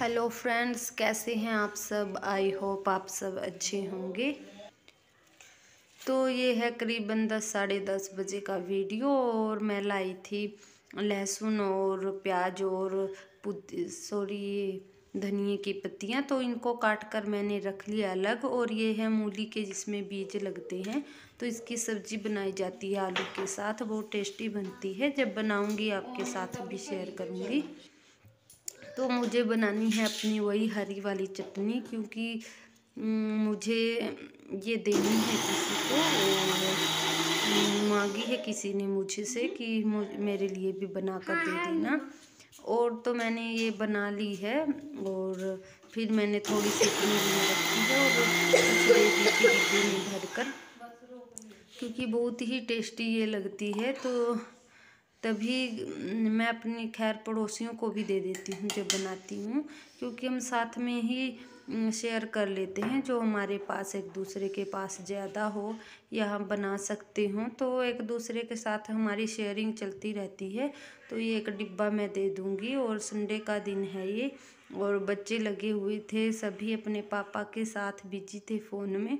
Hello friends कैसे हैं आप सब आई होप आप सब अच्छे होंगे तो ये है करीबन दस साढ़े दस बजे का वीडियो और मैं लाई थी लहसुन और प्याज और सॉरी धनिए की पत्तियां तो इनको काट कर मैंने रख लिया अलग और ये है मूली के जिसमें बीज लगते हैं तो इसकी सब्जी बनाई जाती है आलू के साथ बहुत टेस्टी बनती है जब बनाऊंगी आपके साथ भी शेयर करूंगी तो मुझे बनानी है अपनी वही हरी वाली चटनी क्योंकि मुझे ये देनी है किसी को और मांगी है किसी ने मुझे से कि मेरे लिए भी बना कर दे हाँ। देना और तो मैंने ये बना ली है और फिर मैंने थोड़ी सी में रखी है और डिब्बे में भर कर क्योंकि बहुत ही टेस्टी ये लगती है तो तभी मैं अपने खैर पड़ोसियों को भी दे देती हूँ जब बनाती हूँ क्योंकि हम साथ में ही शेयर कर लेते हैं जो हमारे पास एक दूसरे के पास ज़्यादा हो या हम बना सकते हों तो एक दूसरे के साथ हमारी शेयरिंग चलती रहती है तो ये एक डिब्बा मैं दे दूँगी और संडे का दिन है ये और बच्चे लगे हुए थे सभी अपने पापा के साथ बिजी थे फ़ोन में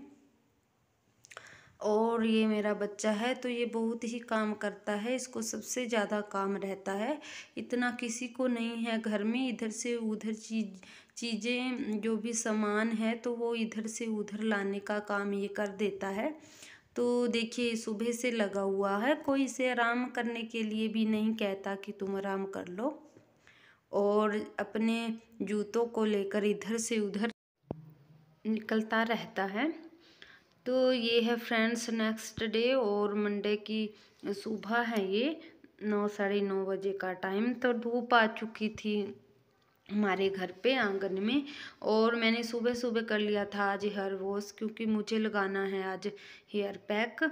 और ये मेरा बच्चा है तो ये बहुत ही काम करता है इसको सबसे ज़्यादा काम रहता है इतना किसी को नहीं है घर में इधर से उधर चीज चीज़ें जो भी सामान है तो वो इधर से उधर लाने का काम ये कर देता है तो देखिए सुबह से लगा हुआ है कोई इसे आराम करने के लिए भी नहीं कहता कि तुम आराम कर लो और अपने जूतों को लेकर इधर से उधर निकलता रहता है तो ये है फ्रेंड्स नेक्स्ट डे और मंडे की सुबह है ये नौ साढ़े नौ बजे का टाइम तो धूप आ चुकी थी हमारे घर पे आंगन में और मैंने सुबह सुबह कर लिया था आज हेयर वॉश क्योंकि मुझे लगाना है आज हेयर पैक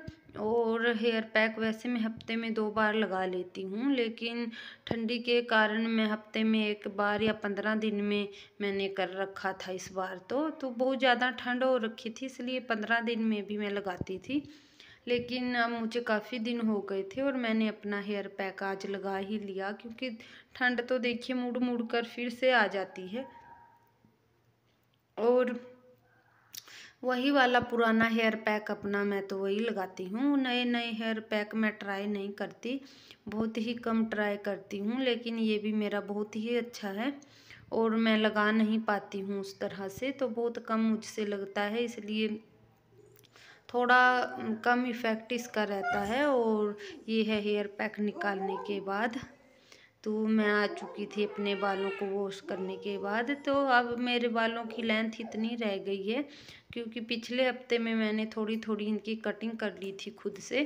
और हेयर पैक वैसे मैं हफ्ते में दो बार लगा लेती हूँ लेकिन ठंडी के कारण मैं हफ्ते में एक बार या पंद्रह दिन में मैंने कर रखा था इस बार तो तो बहुत ज़्यादा ठंड हो रखी थी इसलिए पंद्रह दिन में भी मैं लगाती थी लेकिन अब मुझे काफ़ी दिन हो गए थे और मैंने अपना हेयर पैक आज लगा ही लिया क्योंकि ठंड तो देखिए मुड़ मुड़ कर फिर से आ जाती है और वही वाला पुराना हेयर पैक अपना मैं तो वही लगाती हूँ नए नए हेयर पैक मैं ट्राई नहीं करती बहुत ही कम ट्राई करती हूँ लेकिन ये भी मेरा बहुत ही अच्छा है और मैं लगा नहीं पाती हूँ उस तरह से तो बहुत कम मुझसे लगता है इसलिए थोड़ा कम इफ़ेक्ट इसका रहता है और ये है हेयर पैक निकालने के बाद तो मैं आ चुकी थी अपने बालों को वॉश करने के बाद तो अब मेरे बालों की लेंथ इतनी रह गई है क्योंकि पिछले हफ्ते में मैंने थोड़ी थोड़ी इनकी कटिंग कर ली थी खुद से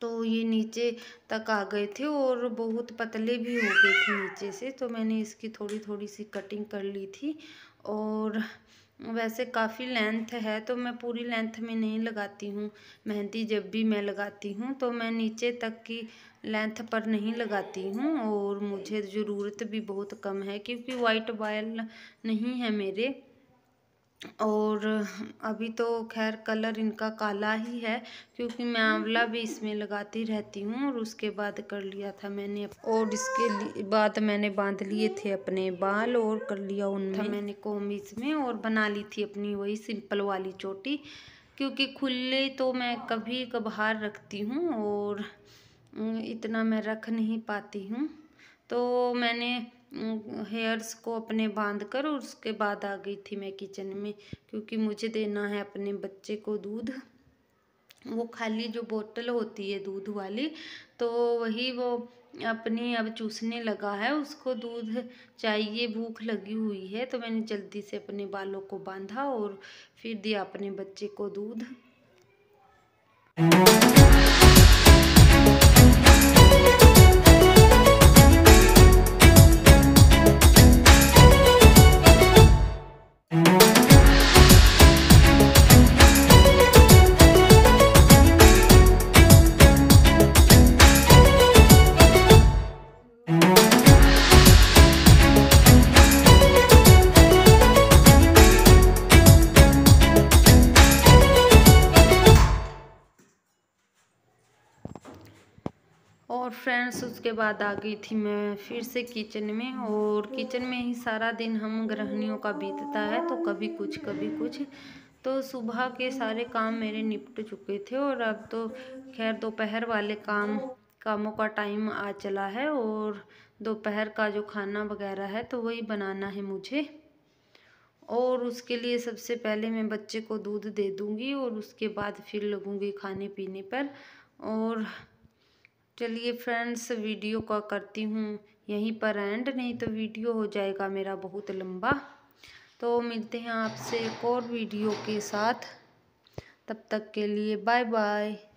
तो ये नीचे तक आ गए थे और बहुत पतले भी हो गए थे नीचे से तो मैंने इसकी थोड़ी थोड़ी सी कटिंग कर ली थी और वैसे काफ़ी लेंथ है तो मैं पूरी लेंथ में नहीं लगाती हूँ मेहंदी जब भी मैं लगाती हूँ तो मैं नीचे तक की लेंथ पर नहीं लगाती हूँ और मुझे ज़रूरत भी बहुत कम है क्योंकि वाइट वायल नहीं है मेरे और अभी तो खैर कलर इनका काला ही है क्योंकि मैं आंवला भी इसमें लगाती रहती हूँ और उसके बाद कर लिया था मैंने और इसके बाद मैंने बांध लिए थे अपने बाल और कर लिया उनमें मैंने कोम इसमें और बना ली थी अपनी वही सिंपल वाली चोटी क्योंकि खुले तो मैं कभी कभार रखती हूँ और इतना मैं रख नहीं पाती हूँ तो मैंने हेयर्स को अपने बांध कर और उसके बाद आ गई थी मैं किचन में क्योंकि मुझे देना है अपने बच्चे को दूध वो खाली जो बोतल होती है दूध वाली तो वही वो अपनी अब चूसने लगा है उसको दूध चाहिए भूख लगी हुई है तो मैंने जल्दी से अपने बालों को बांधा और फिर दिया अपने बच्चे को दूध फ्रेंड्स उसके बाद आ गई थी मैं फिर से किचन में और किचन में ही सारा दिन हम गृहणियों का बीतता है तो कभी कुछ कभी कुछ तो सुबह के सारे काम मेरे निपट चुके थे और अब तो खैर दोपहर वाले काम कामों का टाइम आ चला है और दोपहर का जो खाना वगैरह है तो वही बनाना है मुझे और उसके लिए सबसे पहले मैं बच्चे को दूध दे दूँगी और उसके बाद फिर लगूँगी खाने पीने पर और चलिए फ्रेंड्स वीडियो का करती हूँ यहीं पर एंड नहीं तो वीडियो हो जाएगा मेरा बहुत लंबा तो मिलते हैं आपसे एक और वीडियो के साथ तब तक के लिए बाय बाय